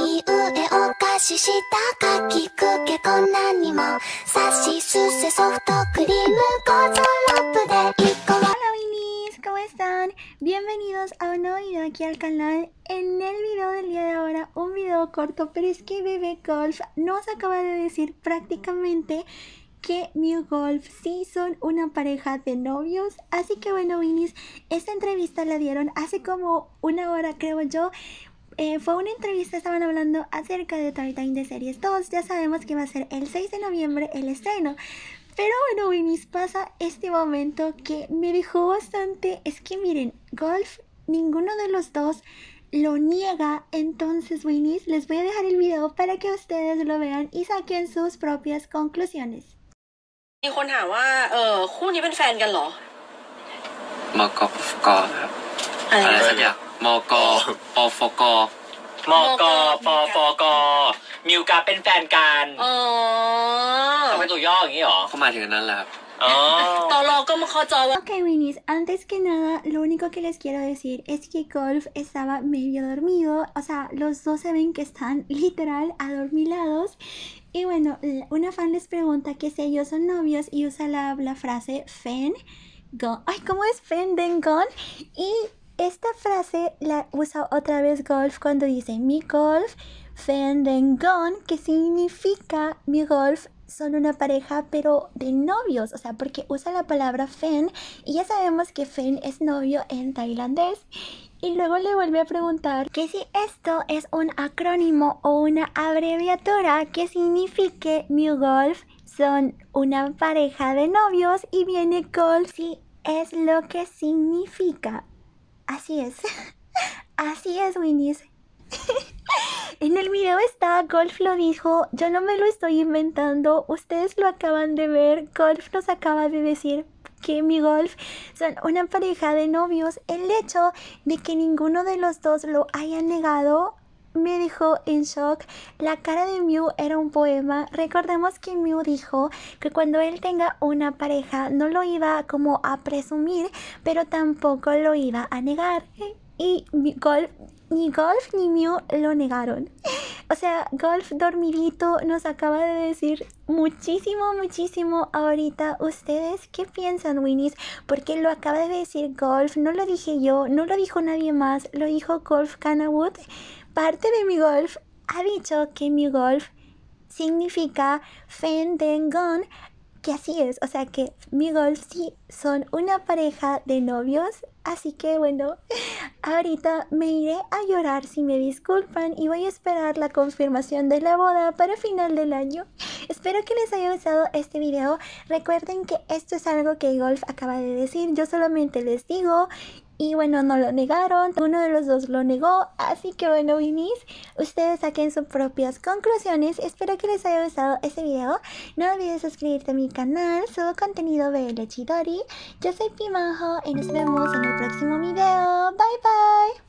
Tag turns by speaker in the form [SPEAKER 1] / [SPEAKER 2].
[SPEAKER 1] ¡Hola いうえお菓子したかきくけこんなにもさしすせソフトクリームゴゾロップで一個は ¿Cómo están? Bienvenidos a un nuevo video aquí al canal. En el video del día de ahora, un video corto, pero es que Bebe Golf nos acaba de decir prácticamente que Mew Golf sí son una pareja de novios. Así que bueno, Winnie's, esta entrevista la dieron hace como una hora, creo yo. Eh, fue una entrevista, estaban hablando acerca de Toy Time de Series 2. Ya sabemos que va a ser el 6 de noviembre el estreno. Pero bueno, Winnie, pasa este momento que me dejó bastante. Es que miren, Golf, ninguno de los dos lo niega. Entonces, Winnie, les voy a dejar el video para que ustedes lo vean y saquen sus propias conclusiones. มกปฟกมกปฟกมิวกาเป็นแฟนกันอ๋อทำไมตัวย่ออย่างนี้หรอ เข้ามาถึงนั้นแหละครับ Ok, antes que nada, lo único que les quiero decir es que Golf estaba medio dormido. O sea, los dos se ven que están literal adormilados. Y bueno, una fan les pregunta que si ellos son novios y usa la, frase fen. go. Ay, ¿cómo es Fen con Y esta frase la usa otra vez Golf cuando dice mi golf Fen, gon, que significa mi golf son una pareja pero de novios, o sea, porque usa la palabra fen y ya sabemos que fen es novio en tailandés y luego le vuelve a preguntar que si esto es un acrónimo o una abreviatura que signifique mi golf son una pareja de novios y viene golf si es lo que significa Así es. Así es, Winnie... en el video está, Golf lo dijo, yo no me lo estoy inventando, ustedes lo acaban de ver, Golf nos acaba de decir que mi golf son una pareja de novios. El hecho de que ninguno de los dos lo haya negado me dijo en shock. La cara de Mew era un poema. Recordemos que Mew dijo que cuando él tenga una pareja no lo iba como a presumir, pero tampoco lo iba a negar. Y Golf, ni Golf ni Mew lo negaron. O sea, Golf Dormidito nos acaba de decir muchísimo, muchísimo ahorita. ¿Ustedes qué piensan, Winnie? Porque lo acaba de decir Golf, no lo dije yo, no lo dijo nadie más, lo dijo Golf Canawood. Parte de mi golf ha dicho que mi golf significa Fendengon y así es, o sea que mi golf sí son una pareja de novios, así que bueno, ahorita me iré a llorar si me disculpan y voy a esperar la confirmación de la boda para final del año. Espero que les haya gustado este video, recuerden que esto es algo que Golf acaba de decir, yo solamente les digo y bueno, no lo negaron, uno de los dos lo negó, así que bueno, Vinis, ustedes saquen sus propias conclusiones. Espero que les haya gustado este video. No olvides suscribirte a mi canal, subo contenido de Chidori. Yo soy Pimajo y nos vemos en el próximo video. Bye bye.